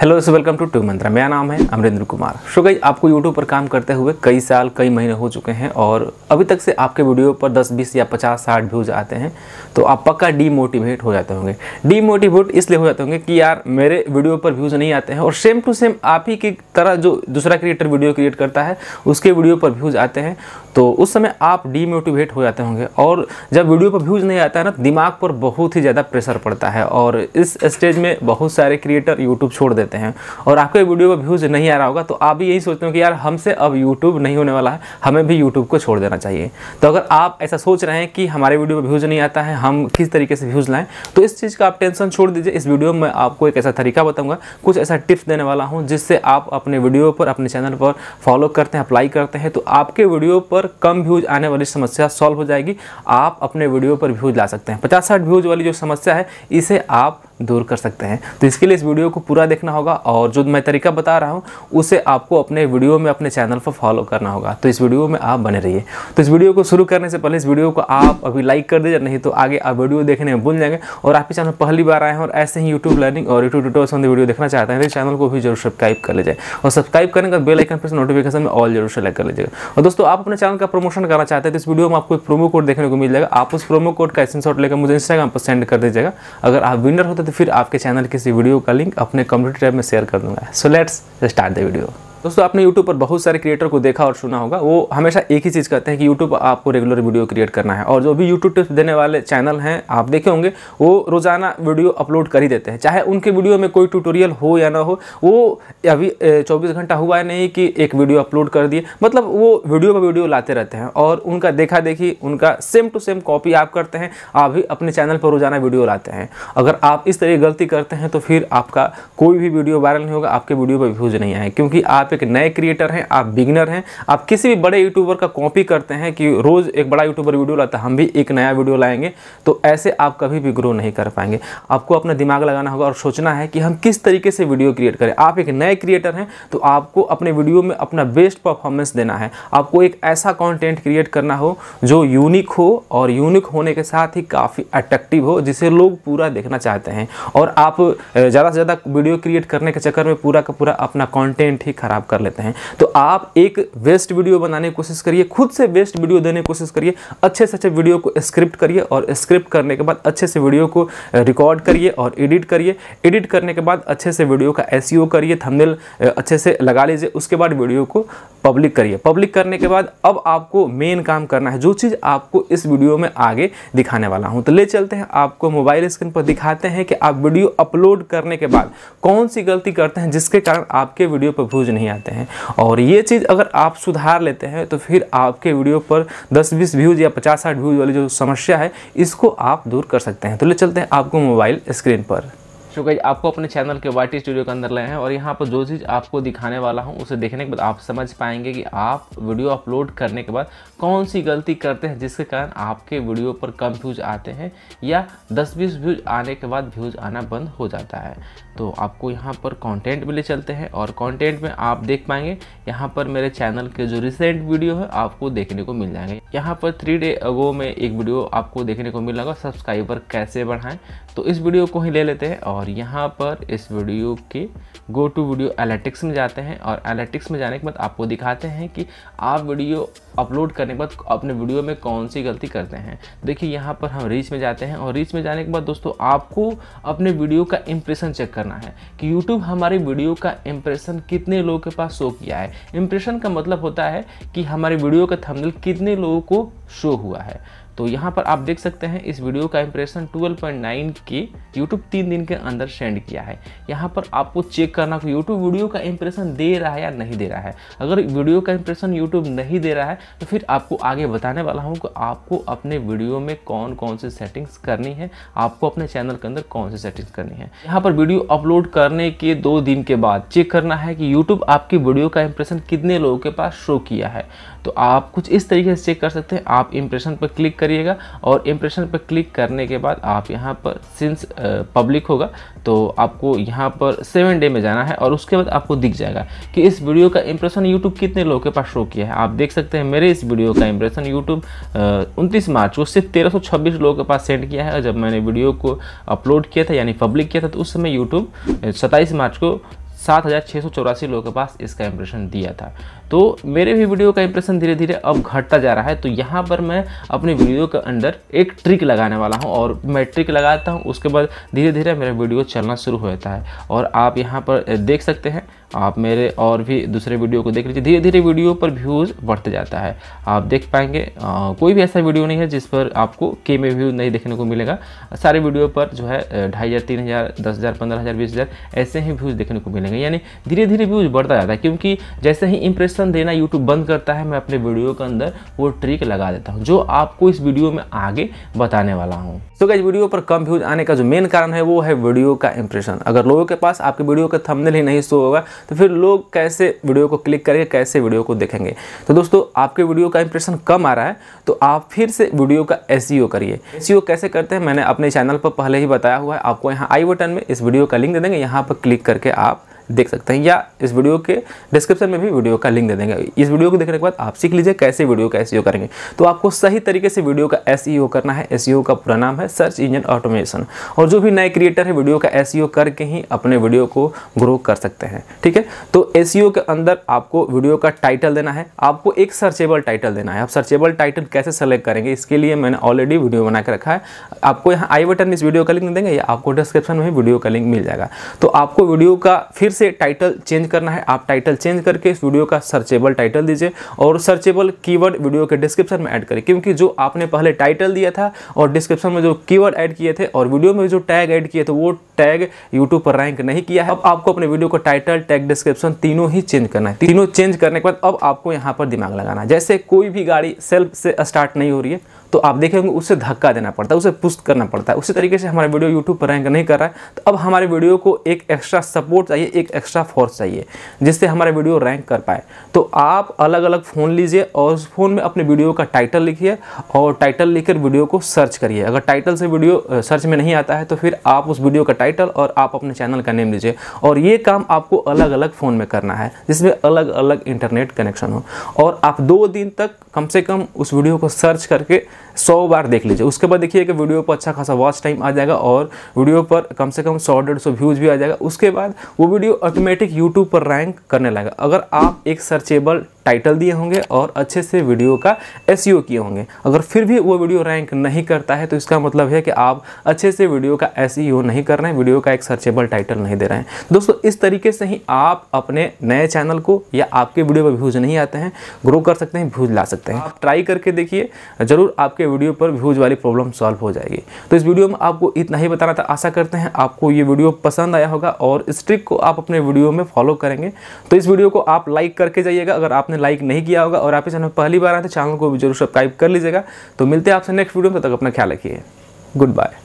hello इस welcome to to मंत्रा मेरा नाम है अमरेंद्र कुमार शो गई आपको यूट्यूब पर काम करते हुए कई साल कई महीने हो चुके हैं और अभी तक से आपके वीडियो पर 10 20 या 50 60 व्यूज आते हैं तो आप पक्का डीमोटिवेट हो जाते होंगे डीमोटिवेट इसलिए हो जाते होंगे कि यार मेरे वीडियो पर व्यूज़ नहीं आते हैं और सेम टू सेम आप ही की तरह जो दूसरा क्रिएटर वीडियो क्रिएट करता है उसके वीडियो पर व्यूज़ आते हैं तो उस समय आप डीमोटिवेट हो जाते होंगे और जब वीडियो पर व्यूज़ नहीं आता है ना तो दिमाग पर बहुत ही ज़्यादा प्रेशर पड़ता है और इस स्टेज में बहुत सारे क्रिएटर यूट्यूब छोड़ देते हैं और आपके वीडियो पर व्यूज़ नहीं आ रहा होगा तो आप भी यही सोचते हो कि यार हमसे अब यूट्यूब नहीं होने वाला है हमें भी यूट्यूब को छोड़ देना चाहिए तो अगर आप ऐसा सोच रहे हैं कि हमारे वीडियो पर व्यूज़ नहीं आता है हम किस तरीके से व्यूज़ लाएं तो इस चीज़ का आप टेंशन छोड़ दीजिए इस वीडियो में आपको एक ऐसा तरीका बताऊँगा कुछ ऐसा टिप्स देने वाला हूँ जिससे आप अपने वीडियो पर अपने चैनल पर फॉलो करते हैं अप्लाई करते हैं तो आपके वीडियो पर कम व्यूज आने वाली समस्या सॉल्व हो जाएगी आप अपने वीडियो पर व्यूज ला सकते हैं पचास साठ व्यूज वाली जो समस्या है इसे आप दूर कर सकते हैं तो इसके लिए इस वीडियो को पूरा देखना होगा और जो मैं तरीका बता रहा हूँ उसे आपको अपने वीडियो में अपने चैनल पर फॉलो करना होगा तो इस वीडियो में आप बने रहिए तो इस वीडियो को शुरू करने से पहले इस वीडियो को आप अभी लाइक कर दीजिए नहीं तो आगे आप वीडियो देखने में भूल जाएंगे और आपके चैनल पहली बार आए हैं और ऐसे ही यूट्यूब लर्निंग और यूट्यूब ट्यूटोर संबंधी वीडियो देखना चाहते हैं तो चैनल को भी जरूर सब्सक्राइब कर लीजिए और सब्सक्राइब करने का बेल आइकन पर नोटिफिकेशन में ऑल जरूर सेलेक्ट कर लीजिएगा और दोस्तों आप अपने चैनल का प्रमोशन करना चाहते हैं तो इस वीडियो में आपको एक प्रोमो कोड देखने को मिल जाएगा आप उस प्रोमो कोड का स्क्रीन लेकर मुझे इंस्टाग्राम पर सेंड कर दीजिएगा अगर आप विनर होते तो फिर आपके चैनल किसी वीडियो का लिंक अपने कंप्यूटर टैब में शेयर कर दूंगा so let's start the video दोस्तों आपने यूट्यूब पर बहुत सारे क्रिएटर को देखा और सुना होगा वो हमेशा एक ही चीज़ कहते हैं कि यूट्यूब आपको रेगुलर वीडियो क्रिएट करना है और जो भी यूट्यूब टिप्स देने वाले चैनल हैं आप देखे होंगे वो रोज़ाना वीडियो अपलोड कर ही देते हैं चाहे उनके वीडियो में कोई ट्यूटोरियल हो या ना हो वो अभी चौबीस घंटा हुआ है नहीं कि एक वीडियो अपलोड कर दिए मतलब वो वीडियो पर वीडियो लाते रहते हैं और उनका देखा देखी उनका सेम टू सेम कॉपी आप करते हैं आप भी अपने चैनल पर रोज़ाना वीडियो लाते हैं अगर आप इस तरह गलती करते हैं तो फिर आपका कोई भी वीडियो वायरल नहीं होगा आपके वीडियो पर व्यूज़ नहीं आए क्योंकि आप एक नए क्रिएटर हैं आप बिगनर हैं आप किसी भी बड़े यूट्यूबर का कॉपी करते हैं कि रोज़ एक बड़ा यूट्यूबर वीडियो लाता हम भी एक नया वीडियो लाएंगे तो ऐसे आप कभी भी ग्रो नहीं कर पाएंगे आपको अपना दिमाग लगाना होगा और सोचना है कि हम किस तरीके से वीडियो क्रिएट करें आप एक नए क्रिएटर हैं तो आपको अपने वीडियो में अपना बेस्ट परफॉर्मेंस देना है आपको एक ऐसा कॉन्टेंट क्रिएट करना हो जो यूनिक हो और यूनिक होने के साथ ही काफ़ी अट्रैक्टिव हो जिसे लोग पूरा देखना चाहते हैं और आप ज़्यादा से ज़्यादा वीडियो क्रिएट करने के चक्कर में पूरा का पूरा अपना कॉन्टेंट ही खराब आप कर लेते हैं तो आप एक वेस्ट वीडियो बनाने की कोशिश करिए खुद से वेस्ट वीडियो देने की कोशिश करिए अच्छे से अच्छे वीडियो को स्क्रिप्ट करिए और स्क्रिप्ट करने के बाद अच्छे से वीडियो को रिकॉर्ड करिए और एडिट करिए एडिट करने के बाद अच्छे से वीडियो का एस e करिए थंबनेल अच्छे से लगा लीजिए उसके बाद वीडियो को पब्लिक करिए पब्लिक करने के बाद अब आपको मेन काम करना है जो चीज़ आपको इस वीडियो में आगे दिखाने वाला हूँ तो ले चलते हैं आपको मोबाइल स्क्रीन पर दिखाते हैं कि आप वीडियो अपलोड करने के बाद कौन सी गलती करते हैं जिसके कारण आपके वीडियो पर व्यूज नहीं आते हैं और ये चीज़ अगर आप सुधार लेते हैं तो फिर आपके वीडियो पर दस बीस व्यूज़ या पचास साठ व्यूज़ वाली जो समस्या है इसको आप दूर कर सकते हैं तो ले चलते हैं आपको मोबाइल स्क्रीन पर सो गई आपको अपने चैनल के वाई स्टूडियो के अंदर लाए हैं और यहाँ पर जो चीज़ आपको दिखाने वाला हूँ उसे देखने के बाद आप समझ पाएंगे कि आप वीडियो अपलोड करने के बाद कौन सी गलती करते हैं जिसके कारण आपके वीडियो पर कम व्यूज आते हैं या दस बीस व्यूज आने के बाद व्यूज आना बंद हो जाता है तो आपको यहाँ पर कॉन्टेंट भी ले चलते हैं और कॉन्टेंट में आप देख पाएंगे यहाँ पर मेरे चैनल के जो रिसेंट वीडियो है आपको देखने को मिल जाएंगे यहाँ पर थ्री डे अगो में एक वीडियो आपको देखने को मिल जाएगा सब्सक्राइबर कैसे बढ़ाएं तो इस वीडियो को ही ले लेते हैं और और यहाँ पर इस वीडियो के गो टू वीडियो एलेटिक्स में जाते हैं और एलेटिक्स में जाने के बाद आपको दिखाते हैं कि आप वीडियो अपलोड करने के बाद अपने वीडियो में कौन सी गलती करते हैं देखिए यहाँ पर हम रीच में जाते हैं और रीच में जाने के बाद दोस्तों आपको अपने वीडियो का इम्प्रेशन चेक करना है कि यूट्यूब हमारी वीडियो का इम्प्रेशन कितने लोगों के पास शो किया है इम्प्रेशन का मतलब होता है कि हमारे वीडियो का थंबनेल कितने लोगों को शो हुआ है तो यहाँ पर आप देख सकते हैं इस वीडियो का इंप्रेशन 12.9 के यूट्यूब तीन दिन के अंदर सेंड किया है यहाँ पर आपको चेक करना कि यूट्यूब वीडियो का इंप्रेशन दे रहा है या नहीं दे रहा है अगर वीडियो का इंप्रेशन यूट्यूब नहीं दे रहा है तो फिर आपको आगे बताने वाला हूँ कि आपको अपने वीडियो में कौन कौन सी सेटिंग्स करनी है आपको अपने चैनल के अंदर कौन सी सेटिंग्स करनी है यहाँ पर वीडियो अपलोड करने के दो दिन के बाद चेक करना है कि यूट्यूब आपकी वीडियो का इंप्रेशन कितने लोगों के पास शो किया है तो आप कुछ इस तरीके से चेक कर सकते हैं आप इम्प्रेशन पर क्लिक करिएगा और इम्प्रेशन पर क्लिक करने के बाद आप यहाँ पर सिंस पब्लिक होगा तो आपको यहाँ पर सेवन डे में जाना है और उसके बाद आपको दिख जाएगा कि इस वीडियो का इम्प्रेशन यूट्यूब कितने लोगों के पास शो किया है आप देख सकते हैं मेरे इस वीडियो का इम्प्रेशन यूट्यूब उनतीस मार्च को सिर्फ तेरह लोगों के पास सेंड किया है और जब मैंने वीडियो को अपलोड किया था यानी पब्लिक किया था तो उस समय यूट्यूब सत्ताईस मार्च को सात हज़ार छः सौ चौरासी लोगों के पास इसका इम्प्रेशन दिया था तो मेरे भी वीडियो का इंप्रेशन धीरे धीरे अब घटता जा रहा है तो यहाँ पर मैं अपने वीडियो के अंदर एक ट्रिक लगाने वाला हूँ और मैं ट्रिक लगाता हूँ उसके बाद धीरे धीरे मेरा वीडियो चलना शुरू हो जाता है और आप यहाँ पर देख सकते हैं आप मेरे और भी दूसरे वीडियो को देख लीजिए धीरे धीरे वीडियो पर व्यूज़ बढ़ते जाता है आप देख पाएंगे आ, कोई भी ऐसा वीडियो नहीं है जिस पर आपको के में व्यू नहीं देखने को मिलेगा सारे वीडियो पर जो है ढाई हज़ार तीन हज़ार दस हज़ार पंद्रह हज़ार बीस हज़ार ऐसे ही व्यूज़ देखने को मिलेंगे यानी धीरे धीरे व्यूज़ बढ़ता जाता है क्योंकि जैसे ही इंप्रेस सजेशन देना यूट्यूब बंद करता है मैं अपने वीडियो के अंदर वो ट्रिक लगा देता हूँ जो आपको इस वीडियो में आगे बताने वाला हूँ तो क्या वीडियो पर कम व्यूज आने का जो मेन कारण है वो है वीडियो का इंप्रेशन अगर लोगों के पास आपके वीडियो का थंबनेल ही नहीं शो होगा तो फिर लोग कैसे वीडियो को क्लिक करेंगे कैसे वीडियो को देखेंगे तो दोस्तों आपके वीडियो का इंप्रेशन कम आ रहा है तो आप फिर से वीडियो का एस e करिए एस e कैसे करते हैं मैंने अपने चैनल पर पहले ही बताया हुआ है आपको यहाँ आई बटन में इस वीडियो का लिंक दे देंगे यहाँ पर क्लिक करके आप देख सकते हैं या इस वीडियो के डिस्क्रिप्शन में भी वीडियो का लिंक दे देंगे इस वीडियो को देखने के बाद आप सीख लीजिए कैसे वीडियो का एस e करेंगे तो आपको सही तरीके से वीडियो का एस e करना है एस e का पूरा नाम है सर्च इंजन ऑटोमेशन और जो भी नए क्रिएटर है वीडियो का एस करके ही अपने वीडियो को ग्रो कर सकते हैं ठीक है तो एस के अंदर आपको वीडियो का टाइटल देना है आपको एक सर्चेबल टाइटल देना है आप सर्चेबल टाइटल कैसे सेलेक्ट करेंगे इसके लिए मैंने ऑलरेडी वीडियो बना के रखा है आपको यहाँ आई बटन इस वीडियो का लिंक देंगे या आपको डिस्क्रिप्शन में वीडियो का लिंक मिल जाएगा तो आपको वीडियो का फिर से टाइटल चेंज करना है आप टाइटल चेंज करके इस वीडियो का सर्चेबल टाइटल दीजिए और सर्चेबल कीवर्ड वीडियो के डिस्क्रिप्शन में ऐड करें क्योंकि जो आपने पहले टाइटल दिया था और डिस्क्रिप्शन में जो कीवर्ड ऐड किए थे और वीडियो में जो टैग ऐड किए थे तो वो टैग यूट्यूब पर रैंक नहीं किया है अब आपको अपने वीडियो को टाइटल टैग डिस्क्रिप्शन तीनों ही चेंज करना है तीनों चेंज करने के बाद अब आपको यहाँ पर दिमाग लगाना है जैसे कोई भी गाड़ी सेल्फ से स्टार्ट नहीं हो रही है तो आप देखेंगे होंगे उसे धक्का देना पड़ता है उसे पुष्ट करना पड़ता है उसी तरीके से हमारा वीडियो यूट्यूब पर रैंक नहीं कर रहा है तो अब हमारे वीडियो को एक एक्स्ट्रा सपोर्ट चाहिए एक एक्स्ट्रा फोर्स चाहिए जिससे हमारा वीडियो रैंक कर पाए तो आप अलग अलग फ़ोन लीजिए और उस फ़ोन में अपने वीडियो का टाइटल लिखिए और टाइटल लिखकर वीडियो को सर्च करिए अगर टाइटल से वीडियो सर्च में नहीं आता है तो फिर आप उस वीडियो का टाइटल और आप अपने चैनल का नेम लीजिए और ये काम आपको अलग अलग फ़ोन में करना है जिसमें अलग अलग इंटरनेट कनेक्शन हो और आप दो दिन तक कम से कम उस वीडियो को सर्च करके सौ बार देख लीजिए उसके बाद देखिए कि वीडियो पर अच्छा खासा वॉच टाइम आ जाएगा और वीडियो पर कम से कम सौ डेढ़ सौ व्यूज़ भी आ जाएगा उसके बाद वो वीडियो ऑटोमेटिक यूट्यूब पर रैंक करने लगेगा अगर आप एक सर्चेबल टाइटल दिए होंगे और अच्छे से वीडियो का एस e किए होंगे अगर फिर भी वो वीडियो रैंक नहीं करता है तो इसका मतलब है कि आप अच्छे से वीडियो का एस e नहीं कर रहे हैं वीडियो का एक सर्चेबल टाइटल नहीं दे रहे हैं दोस्तों इस तरीके से ही आप अपने नए चैनल को या आपके वीडियो पर व्यूज़ नहीं आते हैं ग्रो कर सकते हैं व्यूज़ ला सकते हैं आप ट्राई करके देखिए ज़रूर आप आपके वीडियो पर व्यूज वाली प्रॉब्लम सॉल्व हो जाएगी तो इस वीडियो में आपको इतना ही बताना था आशा करते हैं आपको ये वीडियो पसंद आया होगा और इस ट्रिक को आप अपने वीडियो में फॉलो करेंगे तो इस वीडियो को आप लाइक करके जाइएगा अगर आपने लाइक नहीं किया होगा और आप इस चैनल पहली बार आए तो चैनल को जरूर सब्सक्राइब कर लीजिएगा तो मिलते हैं आपसे नेक्स्ट वीडियो में तब तक अपना ख्याल रखिए गुड बाय